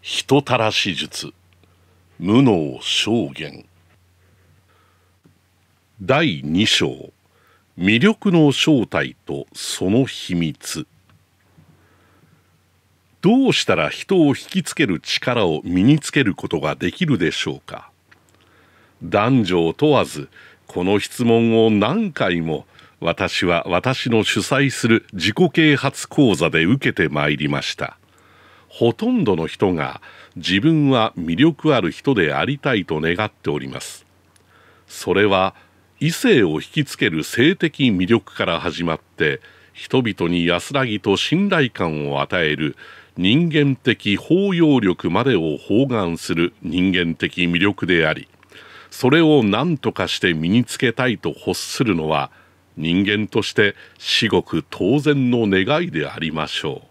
人たらし術無能証言第2章魅力の正体とその秘密どうしたら人を引きつける力を身につけることができるでしょうか男女を問わずこの質問を何回も私は私の主催する自己啓発講座で受けてまいりましたほとんどの人が自分は魅力ある人でありたいと願っておりますそれは異性を引きつける性的魅力から始まって人々に安らぎと信頼感を与える人間的包容力までを包含する人間的魅力でありそれを何とかして身につけたいと欲するのは人間として至極当然の願いでありましょう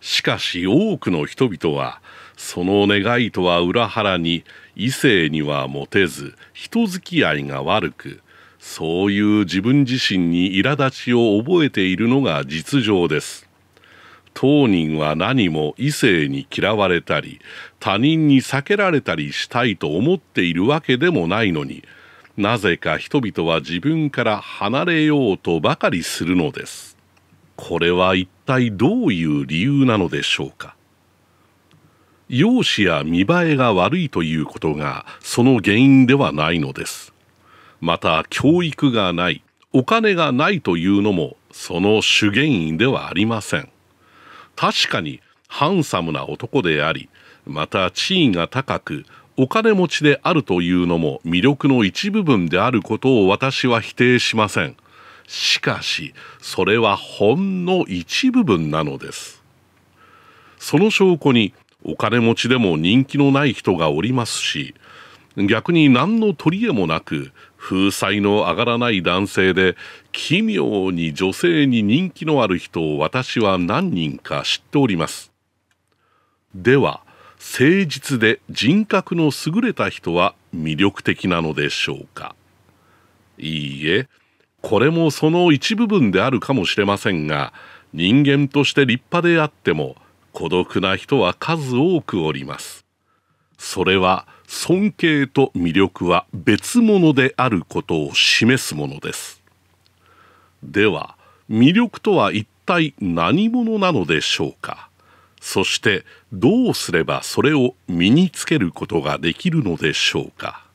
しかし多くの人々はその願いとは裏腹に異性にはモテず人付き合いが悪くそういう自分自身に苛立ちを覚えているのが実情です当人は何も異性に嫌われたり他人に避けられたりしたいと思っているわけでもないのになぜか人々は自分から離れようとばかりするのですこれは一体どういう理由なのでしょうか容姿や見栄えが悪いということがその原因ではないのですまた教育がないお金がないというのもその主原因ではありません確かにハンサムな男でありまた地位が高くお金持ちであるというのも魅力の一部分であることを私は否定しませんしかしそれはほんの一部分なのですその証拠にお金持ちでも人気のない人がおりますし逆に何の取り柄もなく風采の上がらない男性で奇妙に女性に人気のある人を私は何人か知っておりますでは誠実で人格の優れた人は魅力的なのでしょうかいいえこれもその一部分であるかもしれませんが人間として立派であっても孤独な人は数多くおりますそれは尊敬と魅力は別物であることを示すものですでは魅力とは一体何者なのでしょうかそしてどうすればそれを身につけることができるのでしょうか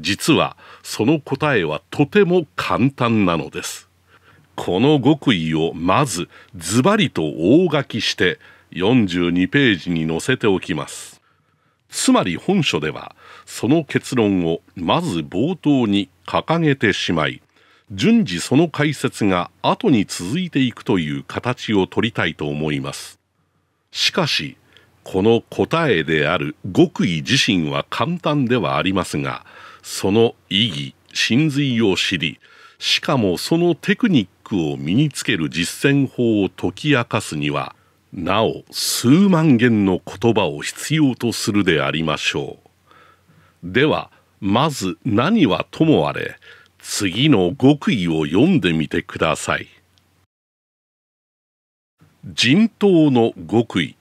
実はその答えはとても簡単なのですこの極意をまずズバリと大書きして42ページに載せておきますつまり本書ではその結論をまず冒頭に掲げてしまい順次その解説が後に続いていくという形を取りたいと思いますしかしこの答えである極意自身は簡単ではありますがその意義真髄を知りしかもそのテクニックを身につける実践法を解き明かすにはなお数万言の言葉を必要とするでありましょうではまず何はともあれ次の極意を読んでみてください人痘の極意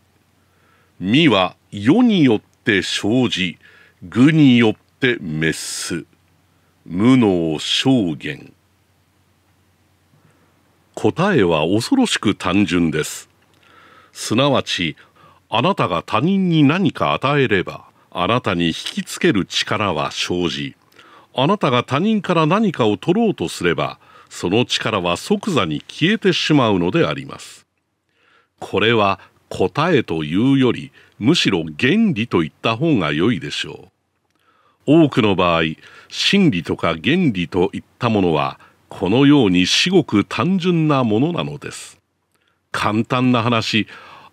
身は世によって生じ具によっててメス無能証言答えは恐ろしく単純ですすなわちあなたが他人に何か与えればあなたに引きつける力は生じあなたが他人から何かを取ろうとすればその力は即座に消えてしまうのでありますこれは答えというよりむしろ原理といった方が良いでしょう多くの場合真理とか原理といったものはこのように至極単純なものなのです簡単な話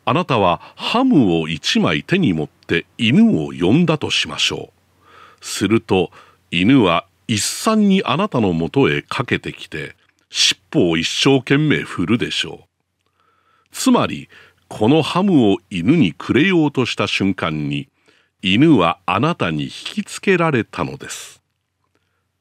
あなたはハムを1枚手に持って犬を呼んだとしましょうすると犬は一産にあなたのもとへかけてきて尻尾を一生懸命振るでしょうつまりこのハムを犬にくれようとした瞬間に犬はあなたに引きつけられたのです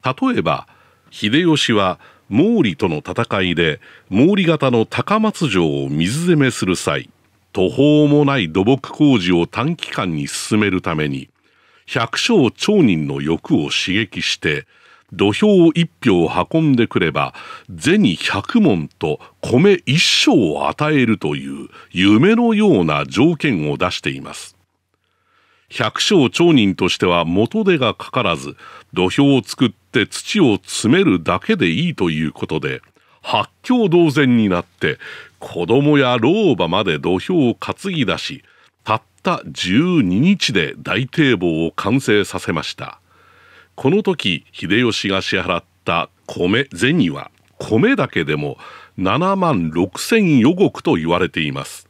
例えば秀吉は毛利との戦いで毛利方の高松城を水攻めする際途方もない土木工事を短期間に進めるために百姓町人の欲を刺激して土俵を一票を運んでくれば銭百文と米一升を与えるという夢のような条件を出しています百姓町人としては元手がかからず、土俵を作って土を詰めるだけでいいということで、八狂同然になって、子供や老婆まで土俵を担ぎ出し、たった12日で大堤防を完成させました。この時、秀吉が支払った米銭は、米だけでも7万6千余石と言われています。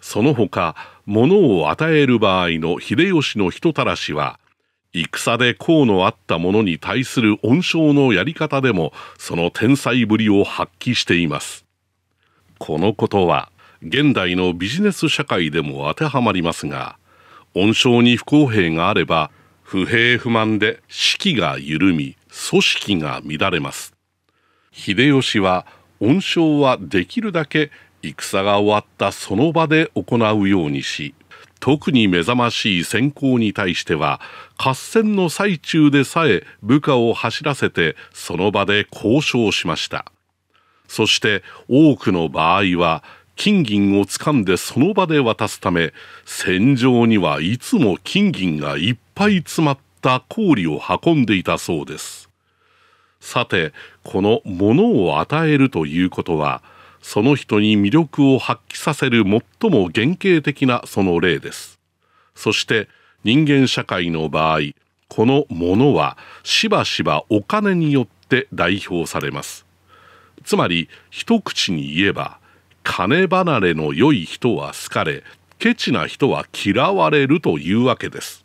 その他、物を与える場合の秀吉の人たらしは、戦で功のあった者に対する恩賞のやり方でもその天才ぶりを発揮しています。このことは現代のビジネス社会でも当てはまりますが、恩賞に不公平があれば不平不満で士気が緩み、組織が乱れます。秀吉は恩賞はできるだけ戦が終わったその場で行うようにし特に目覚ましい先行に対しては合戦の最中でさえ部下を走らせてその場で交渉しましたそして多くの場合は金銀を掴んでその場で渡すため戦場にはいつも金銀がいっぱい詰まった氷を運んでいたそうですさてこの物を与えるということはその人に魅力を発揮させる最も原型的なその例ですそして人間社会の場合このものはしばしばお金によって代表されますつまり一口に言えば金離れの良い人は好かれケチな人は嫌われるというわけです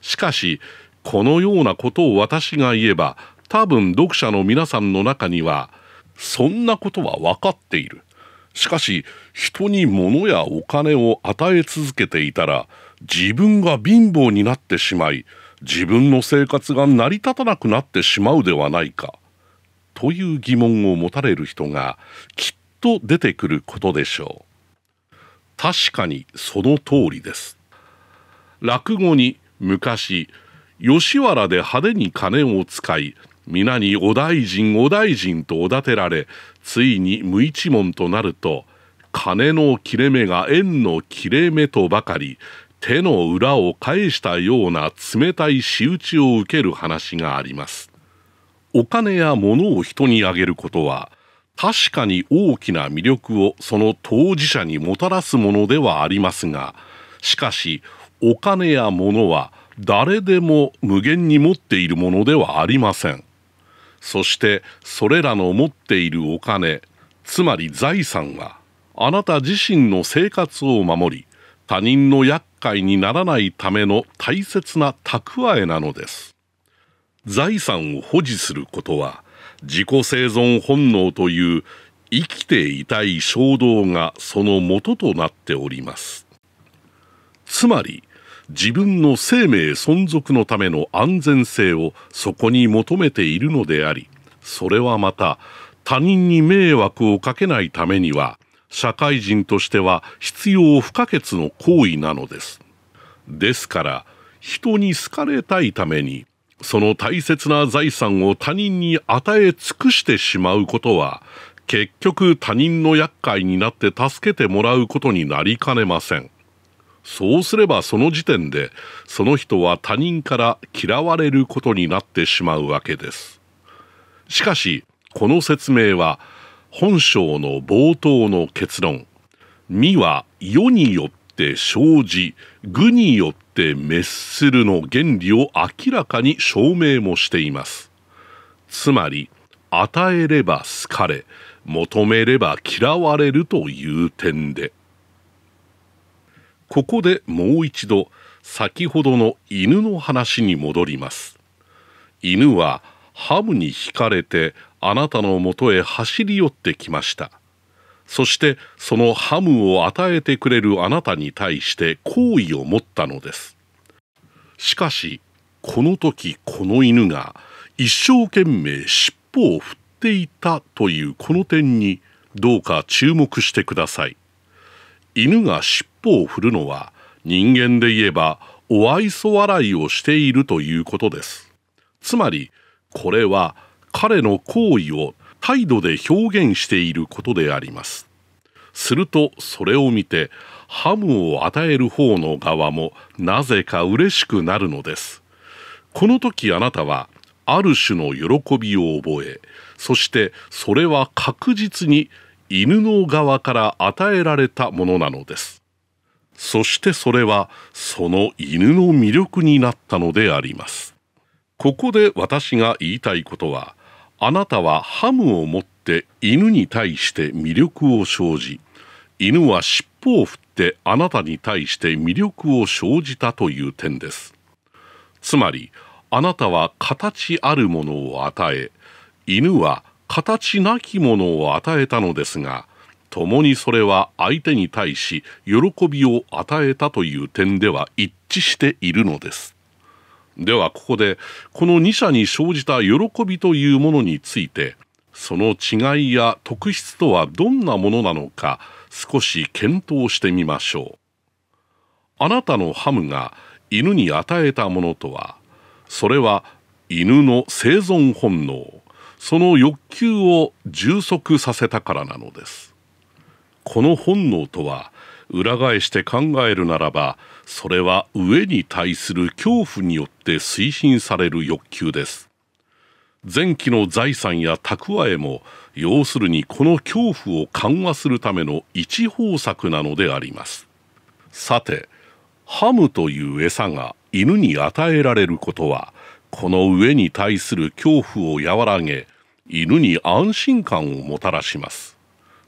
しかしこのようなことを私が言えば多分読者の皆さんの中には「そんなことは分かっている。しかし人に物やお金を与え続けていたら自分が貧乏になってしまい自分の生活が成り立たなくなってしまうではないかという疑問を持たれる人がきっと出てくることでしょう確かにその通りです落語に昔吉原で派手に金を使い皆にお大臣お大臣とおだてられついに無一文となると金の切れ目が円の切れ目とばかり手の裏を返したような冷たい仕打ちを受ける話がありますお金や物を人にあげることは確かに大きな魅力をその当事者にもたらすものではありますがしかしお金や物は誰でも無限に持っているものではありません。そしてそれらの持っているお金つまり財産はあなた自身の生活を守り他人の厄介にならないための大切な蓄えなのです財産を保持することは自己生存本能という生きていたい衝動がその元となっておりますつまり自分の生命存続のための安全性をそこに求めているのでありそれはまた他人に迷惑をかけないためには社会人としては必要不可欠の行為なのですですから人に好かれたいためにその大切な財産を他人に与え尽くしてしまうことは結局他人の厄介になって助けてもらうことになりかねませんそうすればその時点でその人は他人から嫌われることになってしまうわけです。しかしこの説明は本章の冒頭の結論「身は世によって生じ愚によって滅する」の原理を明らかに証明もしています。つまり与えれば好かれ求めれば嫌われるという点で。ここでもう一度先ほどの犬の話に戻ります犬はハムに惹かれてあなたのもとへ走り寄ってきましたそしてそのハムを与えてくれるあなたに対して好意を持ったのですしかしこの時この犬が一生懸命尻尾を振っていたというこの点にどうか注目してください犬が尻歩を振るのは人間で言えばお愛想笑いをしているということです。つまりこれは彼の行為を態度で表現していることであります。するとそれを見てハムを与える方の側もなぜか嬉しくなるのです。この時あなたはある種の喜びを覚えそしてそれは確実に犬の側から与えられたものなのです。そしてそれはその犬の魅力になったのでありますここで私が言いたいことはあなたはハムを持って犬に対して魅力を生じ犬は尻尾を振ってあなたに対して魅力を生じたという点ですつまりあなたは形あるものを与え犬は形なきものを与えたのですが共にそれは相手に対し喜びを与えたという点では一致しているのですではここでこの2者に生じた喜びというものについてその違いや特質とはどんなものなのか少し検討してみましょうあなたのハムが犬に与えたものとはそれは犬の生存本能その欲求を充足させたからなのですこの本能とは裏返して考えるならばそれは上に対する恐怖によって推進される欲求です前期の財産や蓄えも要するにこの恐怖を緩和するための一方策なのでありますさてハムという餌が犬に与えられることはこの上に対する恐怖を和らげ犬に安心感をもたらします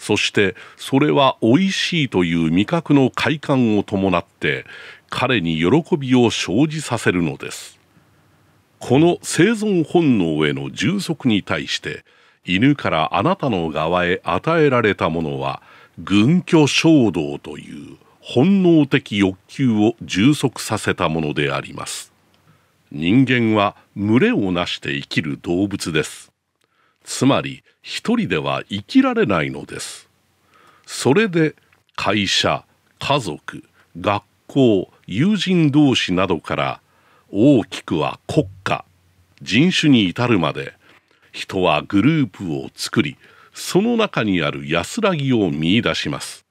そしてそれは美味しいという味覚の快感を伴って彼に喜びを生じさせるのですこの生存本能への充足に対して犬からあなたの側へ与えられたものは軍居衝動という本能的欲求を充足させたものであります人間は群れをなして生きる動物ですつまり一人では生きられないのですそれで会社家族学校友人同士などから大きくは国家人種に至るまで人はグループを作りその中にある安らぎを見いだします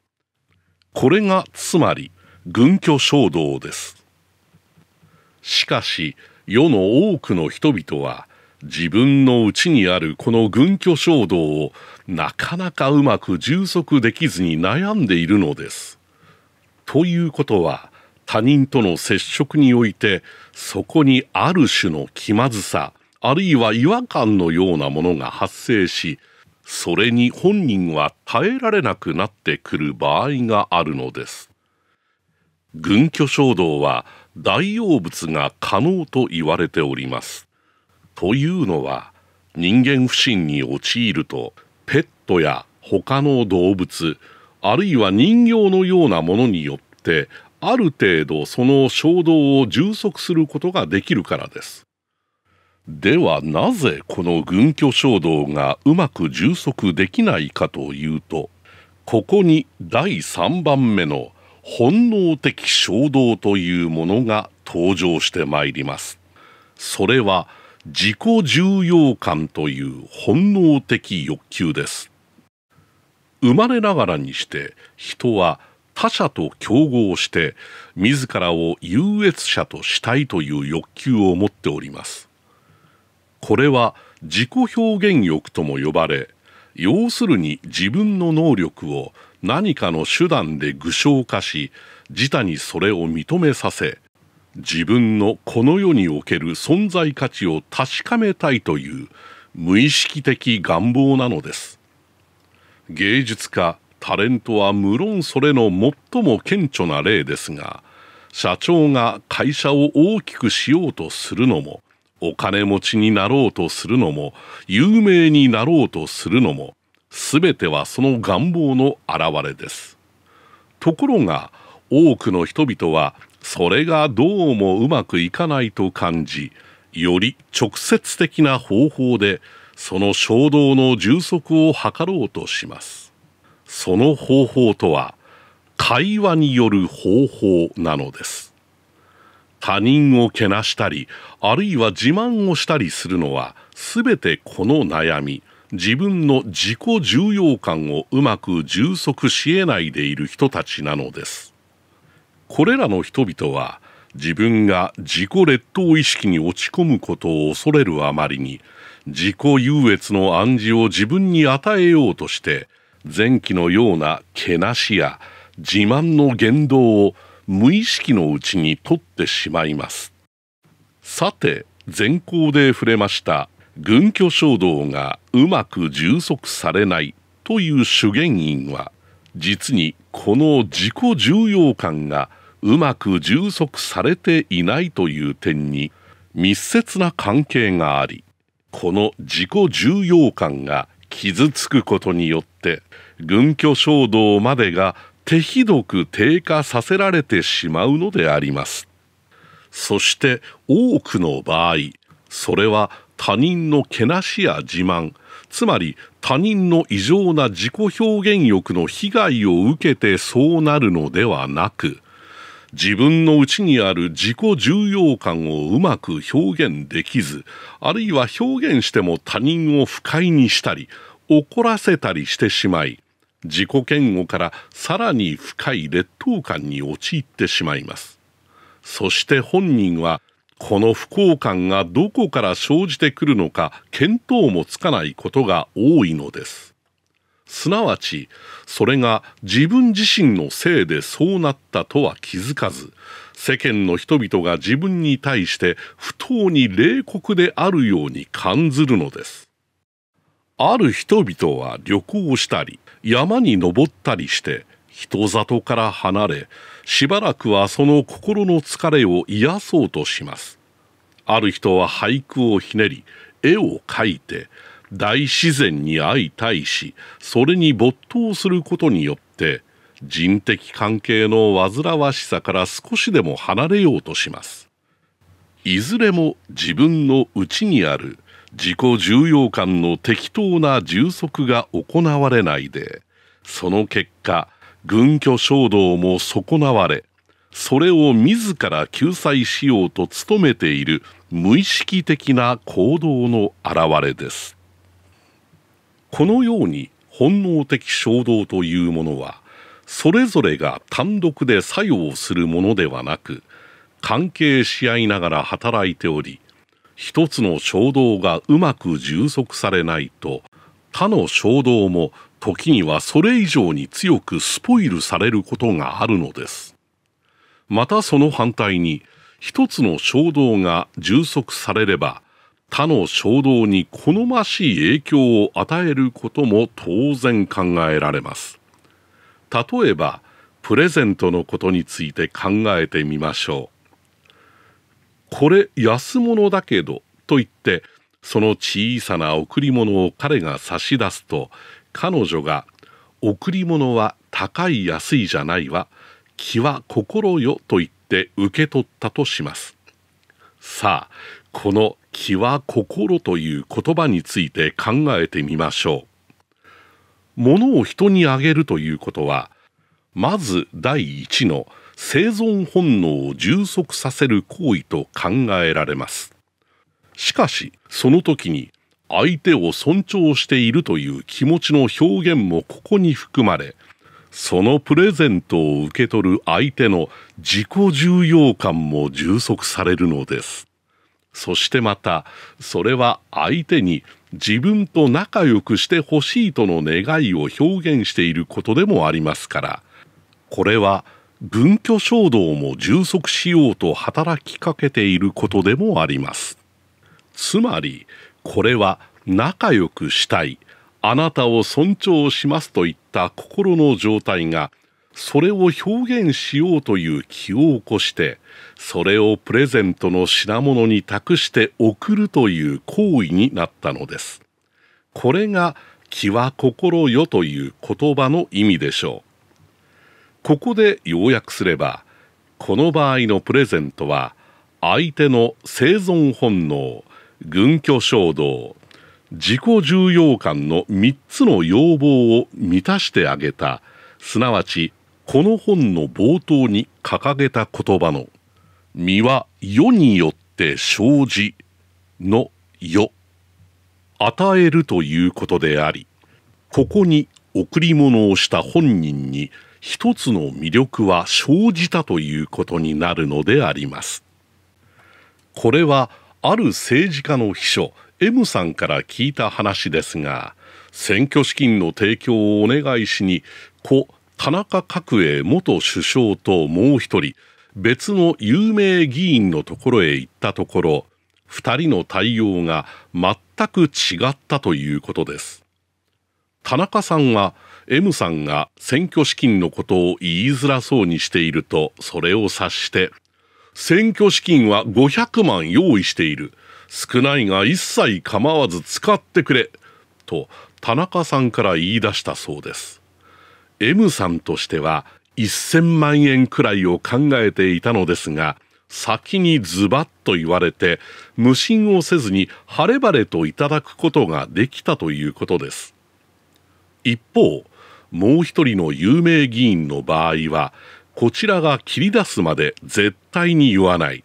これがつまり軍居衝動ですしかし世の多くの人々は自分の内にあるこの軍居衝動をなかなかうまく充足できずに悩んでいるのです。ということは他人との接触においてそこにある種の気まずさあるいは違和感のようなものが発生しそれに本人は耐えられなくなってくる場合があるのです。軍居衝動は大王物が可能と言われております。というのは人間不信に陥るとペットや他の動物あるいは人形のようなものによってある程度その衝動を充足することができるからです。ではなぜこの軍居衝動がうまく充足できないかというとここに第3番目の本能的衝動というものが登場してまいります。それは自己重要感という本能的欲求です生まれながらにして人は他者と競合して自らを優越者としたいという欲求を持っておりますこれは自己表現欲とも呼ばれ要するに自分の能力を何かの手段で具象化し自他にそれを認めさせ自分のこの世における存在価値を確かめたいという無意識的願望なのです芸術家タレントは無論それの最も顕著な例ですが社長が会社を大きくしようとするのもお金持ちになろうとするのも有名になろうとするのも全てはその願望の表れですところが多くの人々はそれがどうもうまくいかないと感じより直接的な方法でその衝動の充足を図ろうとしますその方法とは会話による方法なのです他人をけなしたりあるいは自慢をしたりするのは全てこの悩み自分の自己重要感をうまく充足しえないでいる人たちなのですこれらの人々は自分が自己劣等意識に落ち込むことを恐れるあまりに自己優越の暗示を自分に与えようとして前期のようなけなしや自慢の言動を無意識のうちにとってしまいますさて前項で触れました軍居衝動がうまく充足されないという主言因は実にこの自己重要感がうまく充足されていないという点に密接な関係がありこの自己重要感が傷つくことによって軍拠衝動までが手ひどく低下させられてしまうのでありますそして多くの場合それは他人のけなしや自慢つまり他人の異常な自己表現欲の被害を受けてそうなるのではなく自分の内にある自己重要感をうまく表現できずあるいは表現しても他人を不快にしたり怒らせたりしてしまい自己嫌悪からさらに深い劣等感に陥ってしまいますそして本人はこの不幸感がどこから生じてくるのか見当もつかないことが多いのです。すなわちそれが自分自身のせいでそうなったとは気づかず世間の人々が自分に対して不当に冷酷であるように感ずるのです。ある人々は旅行したり山に登ったりして人里から離れしばらくはその心の疲れを癒そうとしますある人は俳句をひねり絵を描いて大自然に相対しそれに没頭することによって人的関係の煩わしさから少しでも離れようとしますいずれも自分の内にある自己重要感の適当な充足が行われないでその結果軍居衝動も損なわれそれを自ら救済しようと努めている無意識的な行動の表れですこのように本能的衝動というものはそれぞれが単独で作用するものではなく関係し合いながら働いており一つの衝動がうまく充足されないと他の衝動も時にはそれ以上に強くスポイルされることがあるのです。またその反対に、一つの衝動が充足されれば、他の衝動に好ましい影響を与えることも当然考えられます。例えば、プレゼントのことについて考えてみましょう。これ安物だけどと言って、その小さな贈り物を彼が差し出すと、彼女が贈り物は高い安いじゃないわ気は心よと言って受け取ったとしますさあこの気は心という言葉について考えてみましょう物を人にあげるということはまず第一の生存本能を充足させる行為と考えられますしかしその時に相手を尊重しているという気持ちの表現もここに含まれそのプレゼントを受け取る相手の自己重要感も充足されるのですそしてまたそれは相手に自分と仲良くしてほしいとの願いを表現していることでもありますからこれは文居衝動も充足しようと働きかけていることでもありますつまりこれは仲良くしたいあなたを尊重しますといった心の状態がそれを表現しようという気を起こしてそれをプレゼントの品物に託して送るという行為になったのですこれが気は心よという言葉の意味でしょうここで要約すればこの場合のプレゼントは相手の生存本能軍居衝動自己重要感の3つの要望を満たしてあげたすなわちこの本の冒頭に掲げた言葉の「身は世によって生じ」の「世」与えるということでありここに贈り物をした本人に一つの魅力は生じたということになるのであります。これはある政治家の秘書 M さんから聞いた話ですが選挙資金の提供をお願いしに故田中角栄元首相ともう一人別の有名議員のところへ行ったところ2人の対応が全く違ったということです田中さんは M さんが選挙資金のことを言いづらそうにしているとそれを察して選挙資金は500万用意している。少ないが一切構わず使ってくれ。と、田中さんから言い出したそうです。M さんとしては1000万円くらいを考えていたのですが、先にズバッと言われて、無心をせずに晴れ晴れといただくことができたということです。一方、もう一人の有名議員の場合は、こちらが切り出すまで絶対に言わない。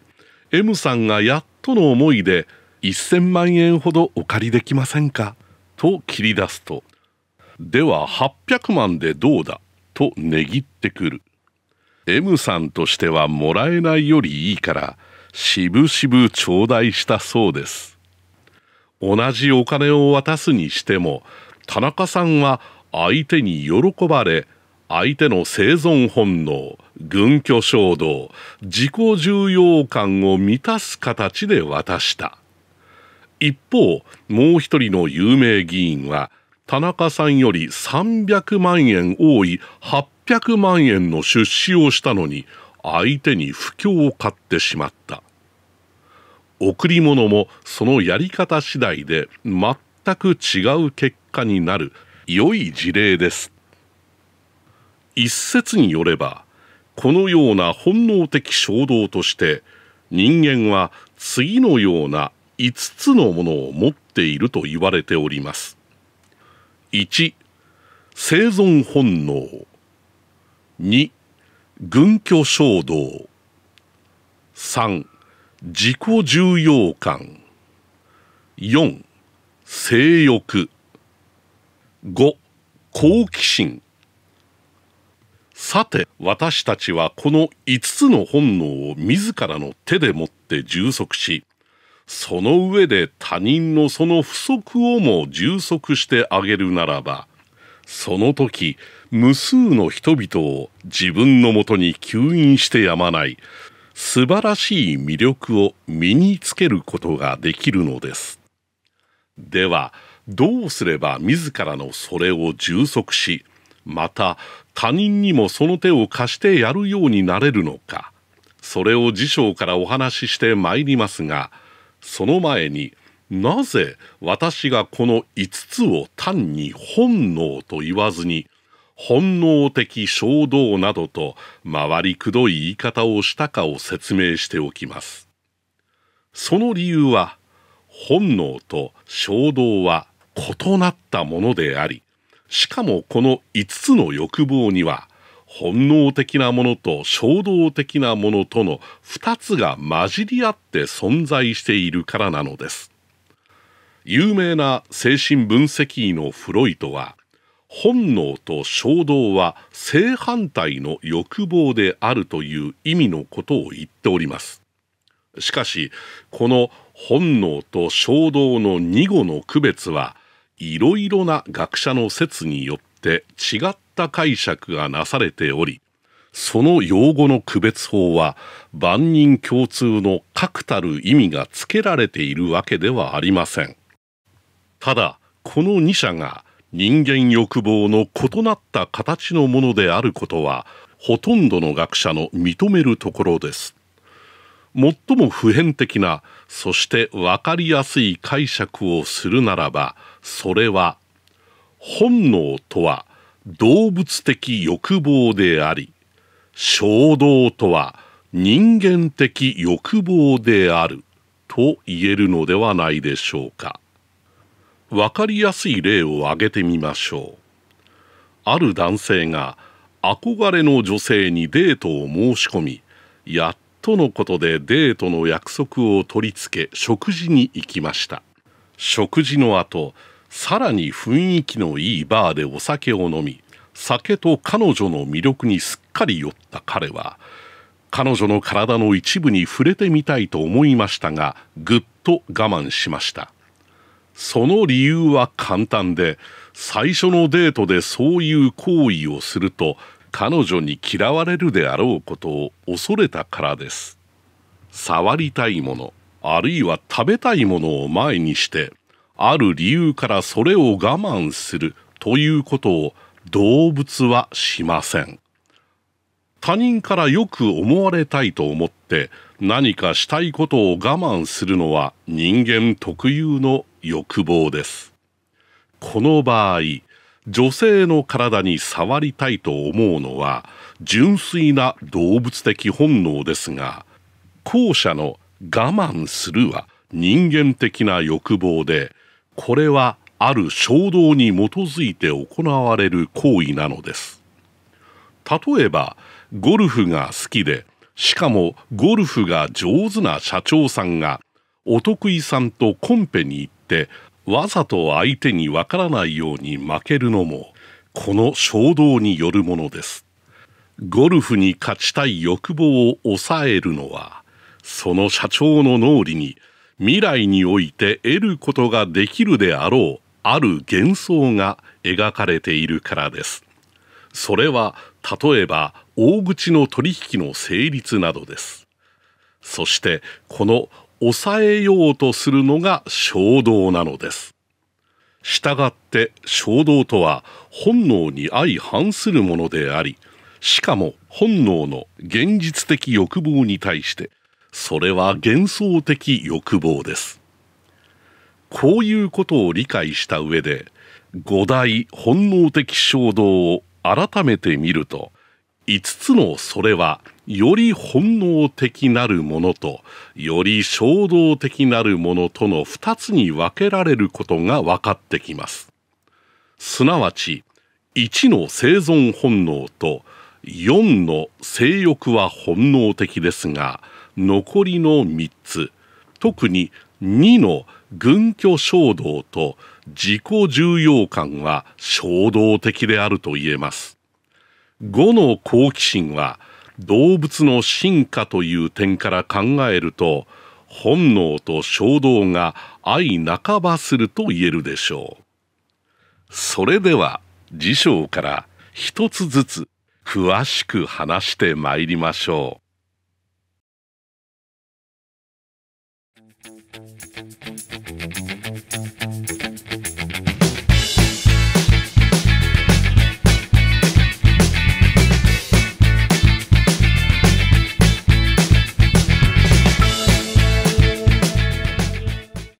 M さんがやっとの思いで1000万円ほどお借りできませんかと切り出すと、では800万でどうだと値切ってくる。M さんとしてはもらえないよりいいから、しぶしぶ頂戴したそうです。同じお金を渡すにしても、田中さんは相手に喜ばれ、相手の生存本能、軍拠衝動、自己重要感を満たす形で渡した。一方、もう一人の有名議員は、田中さんより300万円多い800万円の出資をしたのに、相手に不況を買ってしまった。贈り物もそのやり方次第で全く違う結果になる良い事例です。一説によればこのような本能的衝動として人間は次のような5つのものを持っていると言われております1生存本能2軍居衝動3自己重要感4性欲5好奇心さて私たちはこの5つの本能を自らの手でもって充足しその上で他人のその不足をも充足してあげるならばその時無数の人々を自分のもとに吸引してやまない素晴らしい魅力を身につけることができるのです。ではどうすれば自らのそれを充足しまた他人にもその手を貸してやるようになれるのかそれを辞書からお話ししてまいりますがその前になぜ私がこの5つを単に本能と言わずに本能的衝動などと回りくどい言い方をしたかを説明しておきます。その理由は本能と衝動は異なったものでありしかもこの5つの欲望には本能的なものと衝動的なものとの2つが混じり合って存在しているからなのです有名な精神分析医のフロイトは本能と衝動は正反対の欲望であるという意味のことを言っておりますしかしこの本能と衝動の二語の区別はいろいろな学者の説によって違った解釈がなされており、その用語の区別法は万人共通の確たる意味がつけられているわけではありません。ただ、この2者が人間欲望の異なった形のものであることは、ほとんどの学者の認めるところです。最も普遍的な、そして分かりやすい解釈をするならば、それは本能とは動物的欲望であり衝動とは人間的欲望であると言えるのではないでしょうかわかりやすい例を挙げてみましょうある男性が憧れの女性にデートを申し込みやっとのことでデートの約束を取り付け食事に行きました食事の後さらに雰囲気のいいバーでお酒を飲み酒と彼女の魅力にすっかり酔った彼は彼女の体の一部に触れてみたいと思いましたがぐっと我慢しましたその理由は簡単で最初のデートでそういう行為をすると彼女に嫌われるであろうことを恐れたからです触りたいものあるいは食べたいものを前にしてある理由からそれを我慢するということを動物はしません他人からよく思われたいと思って何かしたいことを我慢するのは人間特有の欲望ですこの場合女性の体に触りたいと思うのは純粋な動物的本能ですが後者の我慢するは人間的な欲望でこれはある衝動に基づいて行われる行為なのです例えばゴルフが好きでしかもゴルフが上手な社長さんがお得意さんとコンペに行ってわざと相手にわからないように負けるのもこの衝動によるものですゴルフに勝ちたい欲望を抑えるのはその社長の脳裏に未来において得ることができるであろうある幻想が描かれているからですそれは例えば大口の取引の成立などですそしてこの抑えようとするのが衝動なのですしたがって衝動とは本能に相反するものでありしかも本能の現実的欲望に対してそれは幻想的欲望です。こういうことを理解した上で、五大本能的衝動を改めて見ると、5つのそれはより本能的なるものとより衝動的なるものとの2つに分けられることが分かってきます。すなわち1の生存本能と4の性欲は本能的ですが残りの3つ特に2の軍居衝動と自己重要感は衝動的であると言えます5の好奇心は動物の進化という点から考えると本能と衝動が相半ばすると言えるでしょうそれでは辞書から一つずつ詳しく話してまいりましょう